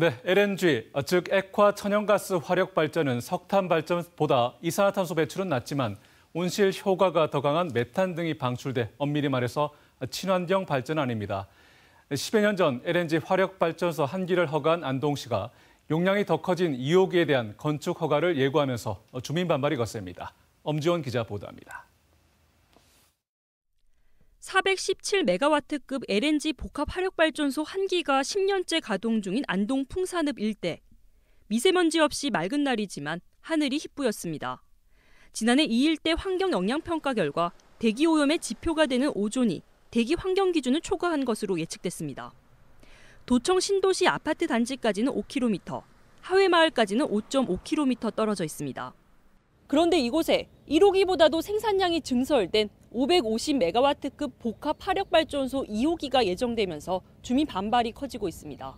네, LNG, 어, 즉 액화 천연가스 화력 발전은 석탄 발전보다 이산화탄소 배출은 낮지만 온실 효과가 더 강한 메탄 등이 방출돼 엄밀히 말해서 친환경 발전아닙니다 10여 년 전 LNG 화력 발전소 한 기를 허가한 안동시가 용량이 더 커진 2호기에 대한 건축 허가를 예고하면서 어, 주민 반발이 거셉니다. 엄지원 기자 보도합니다. 417메가와트급 LNG 복합 화력 발전소 한기가 10년째 가동 중인 안동 풍산읍 일대. 미세먼지 없이 맑은 날이지만 하늘이 희뿌였습니다. 지난해 2 일대 환경 영향 평가 결과 대기 오염의 지표가 되는 오존이 대기 환경 기준을 초과한 것으로 예측됐습니다. 도청 신도시 아파트 단지까지는 5km, 하회 마을까지는 5.5km 떨어져 있습니다. 그런데 이곳에 1호기보다도 생산량이 증설된 550메가와트급 복합 화력 발전소 2호기가 예정되면서 주민 반발이 커지고 있습니다.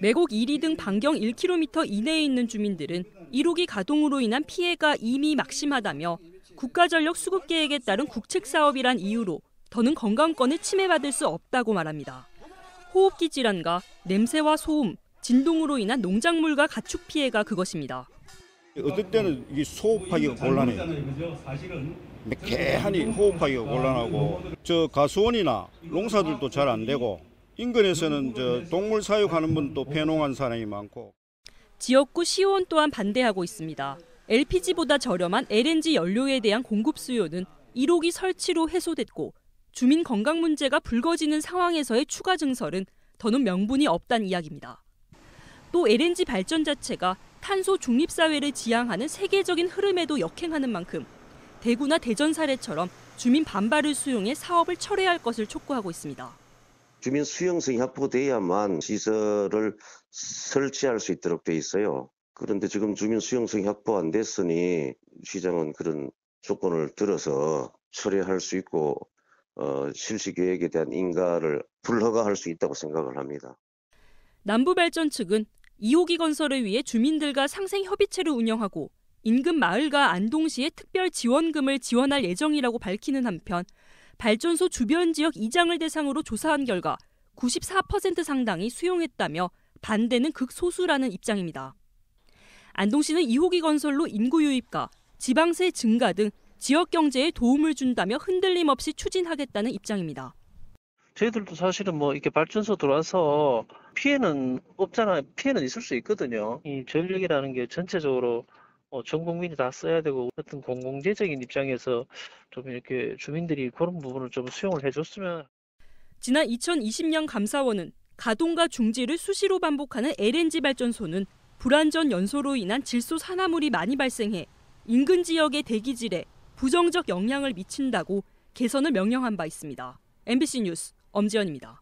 매곡 1위 등 반경 1km 이내에 있는 주민들은 1호기 가동으로 인한 피해가 이미 막심하다며 국가전력 수급 계획에 따른 국책 사업이란 이유로 더는 건강권을 침해받을 수 없다고 말합니다. 호흡기 질환과 냄새와 소음, 진동으로 인한 농작물과 가축 피해가 그것입니다. 어떨 때는 이게 소화하기가 곤란해요. 매캐하니 호흡하기가 곤란하고 저 가수원이나 농사들도 잘 안 되고 인근에서는 저 동물 사육하는 분도 폐농한 사람이 많고 지역구 시의원 또한 반대하고 있습니다. LPG보다 저렴한 LNG 연료에 대한 공급 수요는 1호기 설치로 해소됐고 주민 건강 문제가 불거지는 상황에서의 추가 증설은 더는 명분이 없단 이야기입니다. 또 LNG 발전 자체가 탄소 중립 사회를 지향하는 세계적인 흐름에도 역행하는 만큼 대구나 대전 사례처럼 주민 반발을 수용해 사업을 철회할 것을 촉구하고 있습니다. 주민 수용성이 확보돼야만 시설을 설치할 수 있도록 돼 있어요. 그런데 지금 주민 수용성이 확보 안 됐으니 시장은 그런 조건을 들어서 철회할 수 있고 어, 실시 계획에 대한 인가를 불허가할 수 있다고 생각을 합니다. 남부발전 측은 2호기 건설을 위해 주민들과 상생 협의체를 운영하고 인근 마을과 안동시에 특별 지원금을 지원할 예정이라고 밝히는 한편 발전소 주변 지역 이장을 대상으로 조사한 결과 94% 상당이 수용했다며 반대는 극소수라는 입장입니다. 안동시는 2호기 건설로 인구 유입과 지방세 증가 등 지역 경제에 도움을 준다며 흔들림 없이 추진하겠다는 입장입니다. 저희들도 사실은 뭐 이렇게 발전소 들어와서 피해는 없잖아요. 피해는 있을 수 있거든요. 이 전력이라는 게 전체적으로 어, 전 국민이 다 써야 되고 어떤 공공재적인 입장에서 좀 이렇게 주민들이 그런 부분을 좀 수용을 해줬으면. 지난 2020년 감사원은 가동과 중지를 수시로 반복하는 LNG 발전소는 불안전 연소로 인한 질소 산화물이 많이 발생해 인근 지역의 대기질에 부정적 영향을 미친다고 개선을 명령한 바 있습니다. MBC 뉴스 엄지연입니다.